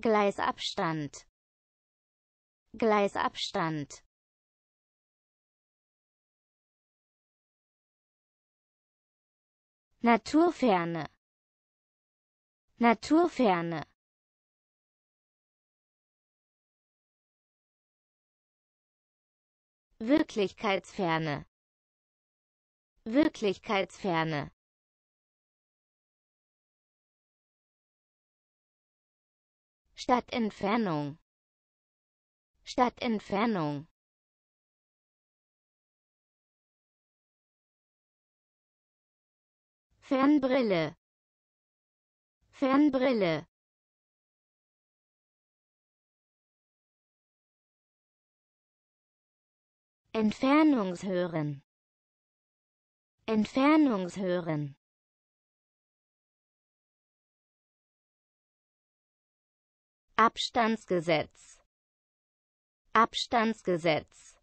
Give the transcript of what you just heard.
Gleisabstand Gleisabstand Naturferne Naturferne Wirklichkeitsferne Wirklichkeitsferne statt Entfernung statt Entfernung Fernbrille Fernbrille Entfernungshören Entfernungshören Abstandsgesetz Abstandsgesetz